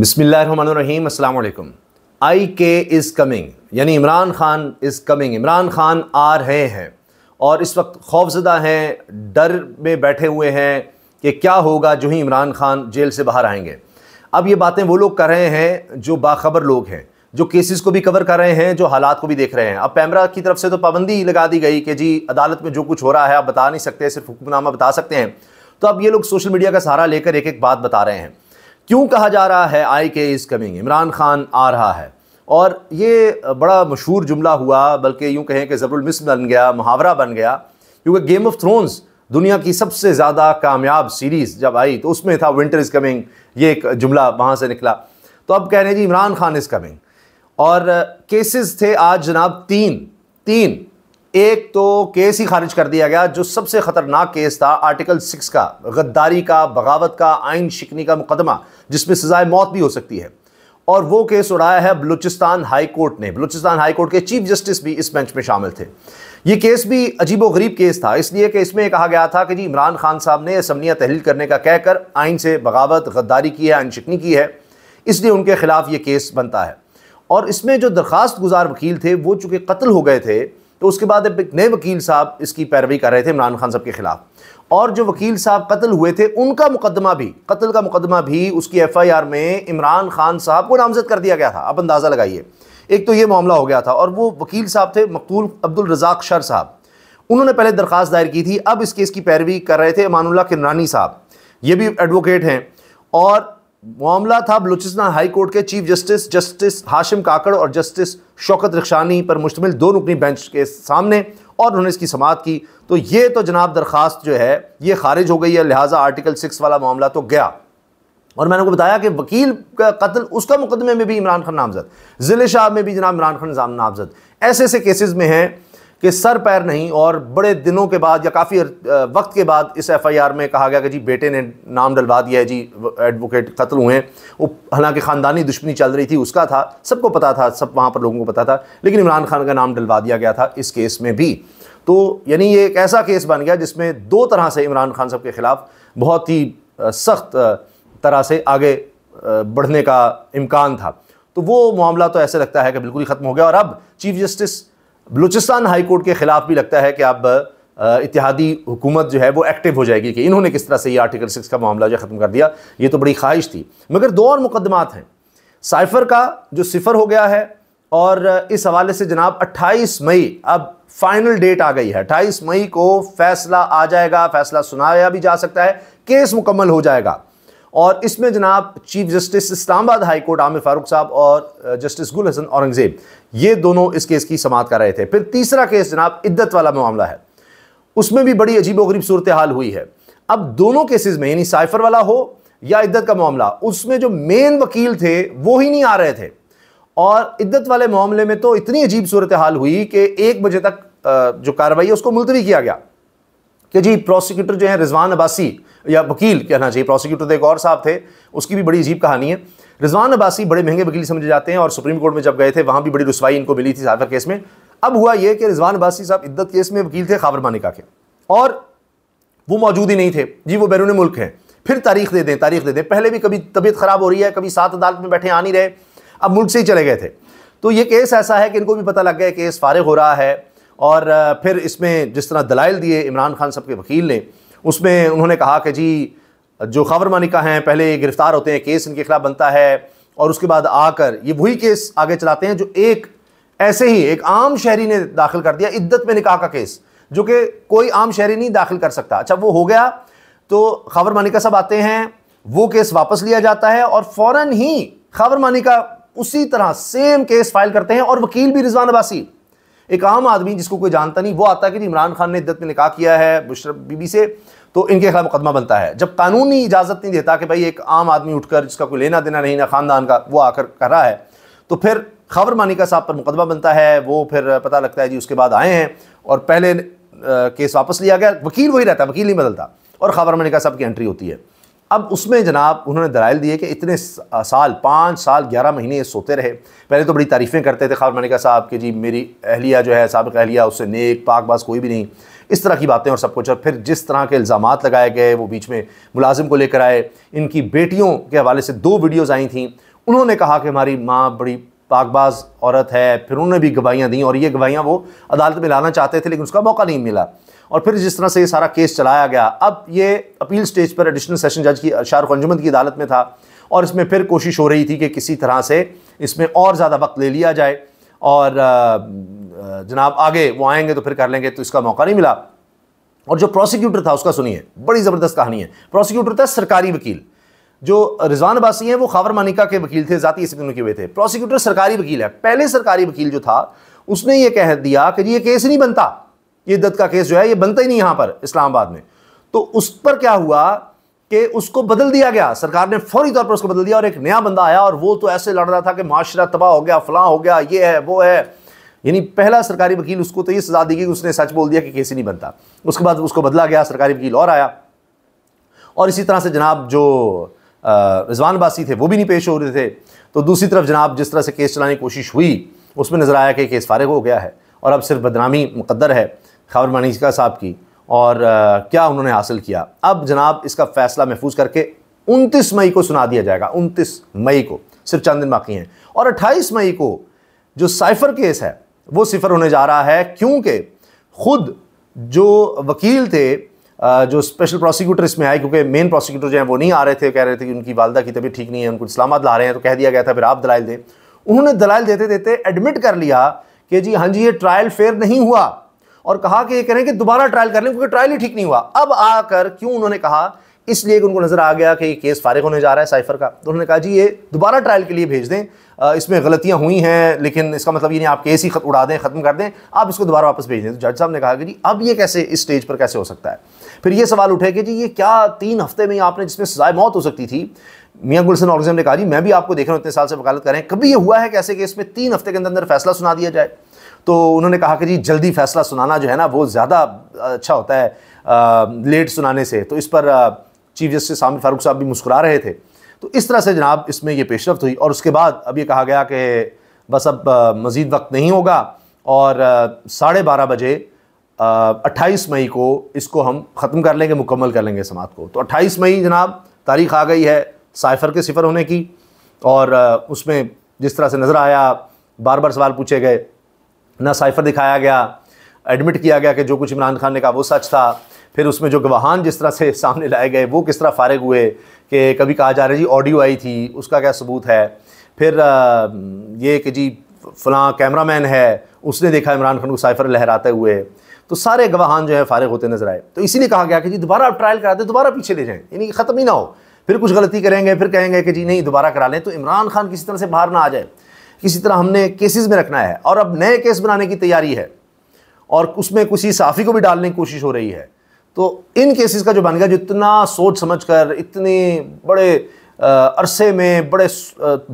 बिसमीम अल्लाम आई K is coming यानी इमरान ख़ान इज़ कमिंग इमरान ख़ान आ रहे हैं और इस वक्त खौफजदा हैं डर में बैठे हुए हैं कि क्या होगा जो ही इमरान ख़ान जेल से बाहर आएंगे अब ये बातें वो लोग कर रहे हैं जो बाखबर लोग हैं जो केसेस को भी कवर कर रहे हैं जो हालात को भी देख रहे हैं अब पैमरा की तरफ से तो पाबंदी लगा दी गई कि जी अदालत में जो कुछ हो रहा है आप बता नहीं सकते सिर्फ हुक्मनामा बता सकते हैं तो अब ये लोग सोशल मीडिया का सहारा लेकर एक एक बात बता रहे हैं क्यों कहा जा रहा है I K is coming Imran Khan आ रहा है और ये बड़ा मशहूर जुमला हुआ बल्कि यूँ कहें कि ज़बरमिस बन गया मुहावरा बन गया क्योंकि गेम ऑफ थ्रोन्स दुनिया की सबसे ज़्यादा कामयाब सीरीज़ जब आई तो उसमें था विंटर इज़ कमिंग ये एक जुमला वहाँ से निकला तो अब कह रहे हैं जी इमरान खान इज़ कमिंग और केसेस uh, थे आज जनाब तीन तीन एक तो केस ही खारिज कर दिया गया जो सबसे ख़तरनाक केस था आर्टिकल सिक्स का गद्दारी का बगावत का आइन शिकनी का मुकदमा जिसमें सजाए मौत भी हो सकती है और वो केस उड़ाया है बलूचिस्तान हाई कोर्ट ने बलूचिस्तान हाई कोर्ट के चीफ जस्टिस भी इस बेंच में शामिल थे ये केस भी अजीब गरीब केस था इसलिए कि इसमें कहा गया था कि जी इमरान खान साहब ने असम्बलियाँ तहलील करने का कहकर आइन से बगावत गद्दारी की है आइन शिकनी की है इसलिए उनके ख़िलाफ़ ये केस बनता है और इसमें जो दरख्वास्त गुजार वकील थे वो चूँकि कत्ल हो गए थे तो उसके बाद एक नए वकील साहब इसकी पैरवी कर रहे थे इमरान खान साहब के ख़िलाफ़ और जो वकील साहब कत्ल हुए थे उनका मुकदमा भी कत्ल का मुकदमा भी उसकी एफ आई आर में इमरान खान साहब को नामजद कर दिया गया था आप अंदाज़ा लगाइए एक तो ये मामला हो गया था और वो वकील साहब थे मकतूल अब्दुल रजाक शर साहब उन्होंने पहले दरख्वास्त दायर की थी अब इस केस की पैरवी कर रहे थे अमानुल्ला किरानी साहब ये भी एडवोकेट हैं और मामला था बलूचिस्तान हाई कोर्ट के chief justice justice Hashim Kakar और जस्टिस शौकत रखशानी पर मुश्तमिल दो रुकनी बेंच के सामने और उन्होंने इसकी समात की तो ये तो जनाब दरख्वास्त जो है ये खारिज हो गई है लिहाजा आर्टिकल सिक्स वाला मामला तो गया और मैंने उनको बताया कि वकील का कत्ल उसका मुकदमे में भी इमरान खान नामजद जिले शाह में भी जनाब इमरान खान नामजद ऐसे ऐसे केसेज में हैं कि सर पैर नहीं और बड़े दिनों के बाद या काफ़ी वक्त के बाद इस एफआईआर में कहा गया कि जी बेटे ने नाम डलवा दिया है जी एडवोकेट कत्ल हुए हैं वो हालांकि ख़ानदानी दुश्मनी चल रही थी उसका था सबको पता था सब वहाँ पर लोगों को पता था लेकिन इमरान खान का नाम डलवा दिया गया था इस केस में भी तो यानी ये एक ऐसा केस बन गया जिसमें दो तरह से इमरान खान साहब के ख़िलाफ़ बहुत ही सख्त तरह से आगे बढ़ने का इम्कान था तो वो मामला तो ऐसे लगता है कि बिल्कुल ही ख़त्म हो गया और अब chief justice Balochistan high court के ख़िलाफ़ भी लगता है कि अब इतिहादी हुकूमत जो है वो एक्टिव हो जाएगी कि इन्होंने किस तरह से ये आर्टिकल सिक्स का मामला जो ख़त्म कर दिया ये तो बड़ी ख्वाहिश थी मगर दो और मुकदमात हैं साइफर का जो सिफर हो गया है और इस हवाले से जनाब 28 मई अब फाइनल डेट आ गई है 28 मई को फैसला आ जाएगा फैसला सुनाया भी जा सकता है केस मुकम्मल हो जाएगा और इसमें जनाब chief justice Islamabad high court Amir Farooq Sahab और जस्टिस गुल हसन औरंगज़ेब ये दोनों इस केस की समाप्त कर रहे थे फिर तीसरा केस जनाब इद्दत वाला मामला है उसमें भी बड़ी अजीब वरीब सूरत हाल हुई है अब दोनों केसेज में यानी साइफर वाला हो या इद्दत का मामला उसमें जो मेन वकील थे वो ही नहीं आ रहे थे और इद्दत वाले मामले में तो इतनी अजीब सूरत हाल हुई कि एक बजे तक जो कार्रवाई है उसको मुलतवी किया गया कि जी प्रोसिक्यूटर जो है रिजवान अब्बासी या वकील कहना चाहिए प्रोसिक्यूटर तो एक और साहब थे उसकी भी बड़ी अजीब कहानी है रिजवान अब्बासी बड़े महंगे वकील समझे जाते हैं और सुप्रीम कोर्ट में जब गए थे वहाँ भी बड़ी रसवाई इनको मिली थी साफर केस में अब हुआ यह कि रिजवान अब्बासी साहब इद्दत केस में वकील थे खाबर मानिका के और वो मौजूद ही नहीं थे जी वो बैरून मुल्क हैं फिर तारीख दे दें तारीख दे दें पहले भी कभी तबीयत ख़राब हो रही है कभी सात अदालत में बैठे आ नहीं रहे अब मुल्क से ही चले गए थे तो ये केस ऐसा है कि इनको भी पता लग गया केस फारग हो रहा है और फिर इसमें जिस तरह दलाइल दिए इमरान खान साहब के वकील ने उसमें उन्होंने कहा कि जी जो खबर मानिका हैं पहले गिरफ़्तार होते हैं केस इनके खिलाफ बनता है और उसके बाद आकर ये वही केस आगे चलाते हैं जो एक ऐसे ही एक आम शहरी ने दाखिल कर दिया इद्दत में निकाह का केस जो कि कोई आम शहरी नहीं दाखिल कर सकता अच्छा वो हो गया तो खबर मानिका साहब आते हैं वो केस वापस लिया जाता है और फ़ौर ही खबर मानिका उसी तरह सेम केस फाइल करते हैं और वकील भी रिजवान अबासी एक आम आदमी जिसको कोई जानता नहीं वो आता कि इमरान खान ने इद्दत में निकाह किया है मुशरफ बीबी से तो इनके खिलाफ मुकदमा बनता है जब कानूनी इजाज़त नहीं देता कि भाई एक आम आदमी उठकर जिसका कोई लेना देना नहीं ना ख़ानदान का वो आकर कर रहा है तो फिर खबर मानिका साहब पर मुकदमा बनता है वो फिर पता लगता है जी उसके बाद आए हैं और पहले केस वापस लिया गया वकील वही रहता है वकील नहीं बदलता और खबर मानिका साहब की एंट्री होती है अब उसमें जनाब उन्होंने दलाइल दिए कि इतने साल पाँच साल ग्यारह महीने ये सोते रहे पहले तो बड़ी तारीफ़ें करते थे खार मनिका साहब कि जी मेरी अहलिया जो है सबक अहलिया उससे नेक पाक बाज कोई भी नहीं इस तरह की बातें और सब कुछ और फिर जिस तरह के इल्ज़ाम लगाए गए वो बीच में मुलाजिम को लेकर आए इनकी बेटियों के हवाले से दो वीडियोज़ आई थी उन्होंने कहा कि हमारी माँ बड़ी पाकबाज औरत है फिर उन्होंने भी गवाहियाँ दी और ये गवाहियाँ वो अदालत में लाना चाहते थे लेकिन उसका मौका नहीं मिला और फिर जिस तरह से ये सारा केस चलाया गया अब ये अपील स्टेज पर एडिशनल सेशन जज की शाहरुख अंजुमन की अदालत में था और इसमें फिर कोशिश हो रही थी कि किसी तरह से इसमें और ज़्यादा वक्त ले लिया जाए और जनाब आगे वो आएंगे तो फिर कर लेंगे तो इसका मौका नहीं मिला और जो प्रोसिक्यूटर था उसका सुनिए बड़ी ज़बरदस्त कहानी है प्रोसिक्यूटर था सरकारी वकील जो रिजवान अबासी हैं वो खावर मानिका के वकील थे ज़ाती इस्तीनों के हुए थे प्रोसिक्यूटर सरकारी वकील है पहले सरकारी वकील जो था उसने ये कह दिया कि ये केस नहीं बनता ये दत्त का केस जो है ये बनता ही नहीं यहां पर इस्लामाबाद में तो उस पर क्या हुआ कि उसको बदल दिया गया सरकार ने फौरी तौर पर उसको बदल दिया और एक नया बंदा आया और वो तो ऐसे लड़ रहा था कि माशरा तबाह हो गया फलां हो गया ये है वो है यानी पहला सरकारी वकील उसको तो ये सजा दी गई कि उसने सच बोल दिया कि केस ही नहीं बनता उसके बाद उसको बदला गया सरकारी वकील और आया और इसी तरह से जनाब जो रिजवान बासी थे वो भी नहीं पेश हो रहे थे तो दूसरी तरफ जनाब जिस तरह से केस चलाने की कोशिश हुई उसमें नज़र आया कि केस फारग हो गया है और अब सिर्फ बदनामी मुकदर है खबर मनीषा साहब की और आ, क्या उन्होंने हासिल किया अब जनाब इसका फैसला महफूज करके 29 मई को सुना दिया जाएगा 29 मई को सिर्फ चंद दिन बाकी हैं और 28 मई को जो साइफर केस है वो सिफर होने जा रहा है क्योंकि खुद जो वकील थे जो स्पेशल प्रोसिक्यूटर इसमें आए क्योंकि मेन प्रोसिक्यूटर जो हैं वो नहीं आ रहे थे कह रहे थे कि उनकी वालदा की तबीयत ठीक नहीं है उनको इस्लामा ला रहे हैं तो कह दिया गया था फिर आप दलाइल दें उन्होंने दलाइल देते देते एडमिट कर लिया कि जी हाँ जी ये ट्रायल फेयर नहीं हुआ और कहा कि ये हैं कि दोबारा ट्रायल कर लें क्योंकि ट्रायल ही ठीक नहीं हुआ अब आकर क्यों उन्होंने कहा इसलिए कि उनको नज़र आ गया कि ये केस फारिग होने जा रहा है साइफर का तो उन्होंने कहा जी ये दोबारा ट्रायल के लिए भेज दें इसमें गलतियां हुई हैं लेकिन इसका मतलब ये नहीं आप केस ही खत उड़ा दें ख़त्म कर दें आप इसको दोबारा वापस भेज दें तो जज साहब ने कहा कि जी अब ये कैसे इस स्टेज पर कैसे हो सकता है फिर ये सवाल उठे कि जी ये क्या तीन हफ्ते में आपने जिसमें सजाए मौत हो सकती थी मियाँ गुलसन और ने कहा जी मैं भी आपको देख रहा हूँ इतने साल से वकालत करें कभी ये हुआ है कैसे कि इसमें तीन हफ्ते के अंदर अंदर फैसला सुना दिया जाए तो उन्होंने कहा कि जी जल्दी फैसला सुनाना जो है ना वो ज़्यादा अच्छा होता है लेट सुनाने से तो इस पर चीफ जस्टिस आमिर फारूक साहब भी मुस्कुरा रहे थे तो इस तरह से जनाब इसमें यह पेशरफ हुई और उसके बाद अब ये कहा गया कि बस अब मज़ीद वक्त नहीं होगा और साढ़े बारह बजे अट्ठाईस मई को इसको हम ख़त्म कर लेंगे मुकम्मल कर लेंगे समात को तो अट्ठाईस मई जनाब तारीख आ गई है साइफर के सिफर होने की और उसमें जिस तरह से नज़र आया बार बार सवाल पूछे गए ना साइफर दिखाया गया एडमिट किया गया कि जो कुछ इमरान खान ने कहा वो सच था फिर उसमें जो गवाहान जिस तरह से सामने लाए गए वो किस तरह फारग हुए कि कभी कहा जा रहा है जी ऑडियो आई थी उसका क्या सबूत है फिर ये कि जी फलां कैमरा मैन है उसने देखा इमरान खान को साइफर लहराते हुए तो सारे गवाहान जो है फारग होते नजर आए तो इसीलिए कहा गया कि जी दोबारा आप ट्रायल दें दोबारा पीछे ले जाएँ यानी ख़त्म ही ना हो फिर कुछ गलती करेंगे फिर कहेंगे कि जी नहीं दोबारा करा लें तो इमरान खान किसी तरह से बाहर ना आ जाए किसी तरह हमने केसेस में रखना है और अब नए केस बनाने की तैयारी है और उसमें किसी साफ़ी को भी डालने की कोशिश हो रही है तो इन केसेस का जो बन गया जो इतना सोच समझ कर इतने बड़े अरसे में बड़े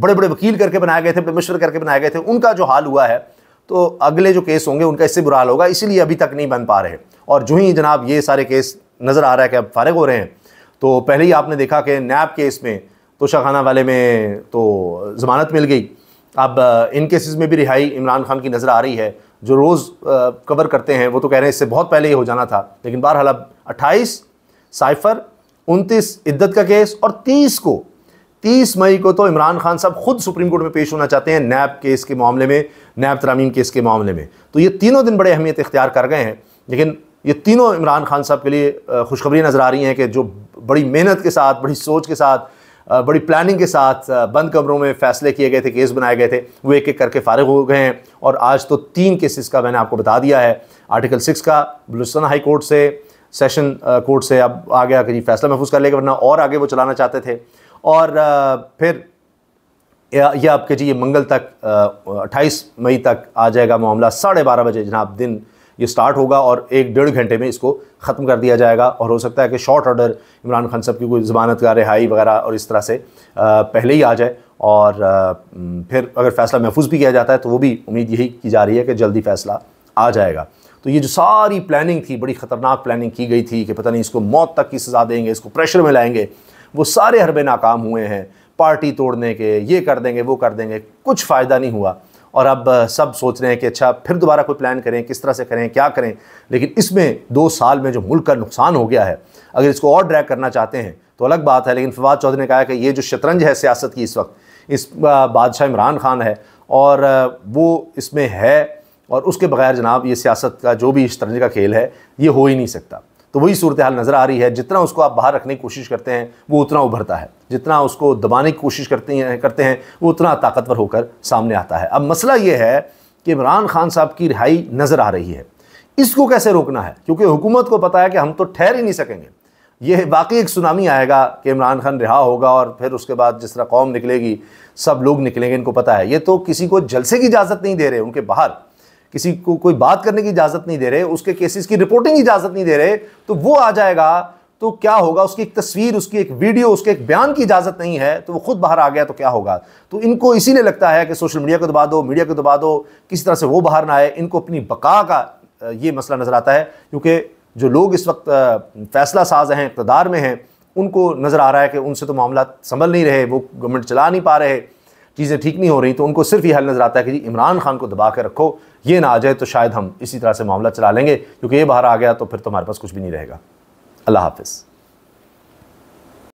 बड़े बड़े वकील करके बनाए गए थे बड़े मिश्र करके बनाए गए थे उनका जो हाल हुआ है तो अगले जो केस होंगे उनका इससे बुरा हाल होगा इसीलिए अभी तक नहीं बन पा रहे और जो ही जनाब ये सारे केस नज़र आ रहा है कि अब फारग हो रहे हैं तो पहले ही आपने देखा कि नैब केस में तोशाखाना वाले में तो ज़मानत मिल गई अब इन केसेस में भी रिहाई इमरान खान की नज़र आ रही है जो रोज़ कवर करते हैं वो तो कह रहे हैं इससे बहुत पहले ही हो जाना था लेकिन बहरहाल अब अट्ठाईस साइफर उनतीस इद्दत का केस और तीस को तीस मई को तो इमरान खान साहब खुद सुप्रीम कोर्ट में पेश होना चाहते हैं नैब केस के मामले में नैब तरामीम केस के मामले में तो ये तीनों दिन बड़े अहमियत इख्तियार कर गए हैं लेकिन ये तीनों इमरान खान साहब के लिए खुशखबरी नज़र आ रही हैं कि जो बड़ी मेहनत के साथ बड़ी सोच के साथ बड़ी प्लानिंग के साथ बंद कमरों में फैसले किए गए थे केस बनाए गए थे वो एक एक करके फारिग हो गए हैं और आज तो तीन केसेस का मैंने आपको बता दिया है आर्टिकल सिक्स का बलुस्तान हाई कोर्ट से सेशन कोर्ट से अब आ गया कि फैसला महफूज कर लेगा वरना और आगे वो चलाना चाहते थे और फिर यह आपके जी ये मंगल तक अट्ठाईस मई तक आ जाएगा मामला साढ़े बारह बजे जनाब दिन ये स्टार्ट होगा और एक डेढ़ घंटे में इसको ख़त्म कर दिया जाएगा और हो सकता है कि शॉर्ट ऑर्डर इमरान खान साहब की कोई ज़मानत का रिहाई वगैरह और इस तरह से पहले ही आ जाए और फिर अगर फैसला महफूज भी किया जाता है तो वो भी उम्मीद यही की जा रही है कि जल्दी फैसला आ जाएगा तो ये जो सारी प्लानिंग थी बड़ी ख़तरनाक प्लानिंग की गई थी कि पता नहीं इसको मौत तक की सज़ा देंगे इसको प्रेशर में लाएंगे वो सारे हरबे नाकाम हुए हैं पार्टी तोड़ने के ये कर देंगे वो कर देंगे कुछ फ़ायदा नहीं हुआ और अब सब सोच रहे हैं कि अच्छा फिर दोबारा कोई प्लान करें किस तरह से करें क्या करें लेकिन इसमें दो साल में जो मुल्क का नुकसान हो गया है अगर इसको और ड्रैक करना चाहते हैं तो अलग बात है लेकिन फवाद चौधरी ने कहा कि ये जो शतरंज है सियासत की इस वक्त इस बादशाह इमरान खान है और वो इसमें है और उसके बगैर जनाब ये सियासत का जो भी शतरंज का खेल है ये हो ही नहीं सकता तो वही सूरत हाल नज़र आ रही है जितना उसको आप बाहर रखने की कोशिश करते हैं वो उतना उभरता है जितना उसको दबाने की कोशिश करते हैं करते हैं वो उतना ताकतवर होकर सामने आता है अब मसला ये है कि इमरान खान साहब की रिहाई नज़र आ रही है इसको कैसे रोकना है क्योंकि हुकूमत को पता है कि हम तो ठहर ही नहीं सकेंगे ये वाकई एक सुनामी आएगा कि इमरान खान रिहा होगा और फिर उसके बाद जिस तरह कौम निकलेगी सब लोग निकलेंगे इनको पता है ये तो किसी को जलसे की इजाज़त नहीं दे रहे उनके बाहर किसी को कोई बात करने की इजाज़त नहीं दे रहे उसके केसेस की रिपोर्टिंग की इजाज़त नहीं दे रहे तो वो आ जाएगा तो क्या होगा उसकी एक तस्वीर उसकी एक वीडियो उसके एक बयान की इजाज़त नहीं है तो वो खुद बाहर आ गया तो क्या होगा तो इनको इसीलिए लगता है कि सोशल मीडिया को दबा दो मीडिया को दबा दो किसी तरह से वो बाहर ना आए इनको अपनी बका का ये मसला नज़र आता है क्योंकि जो लोग इस वक्त फैसला साज हैं इकतदार में हैं उनको नज़र आ रहा है कि उनसे तो मामला संभल नहीं रहे वो गवर्नमेंट चला नहीं पा रहे चीज़ें ठीक नहीं हो रही तो उनको सिर्फ ये हल नज़र आता है कि जी इमरान खान को दबा के रखो ये ना आ जाए तो शायद हम इसी तरह से मामला चला लेंगे क्योंकि ये बाहर आ गया तो फिर तो हमारे पास कुछ भी नहीं रहेगा अल्लाह हाफिज़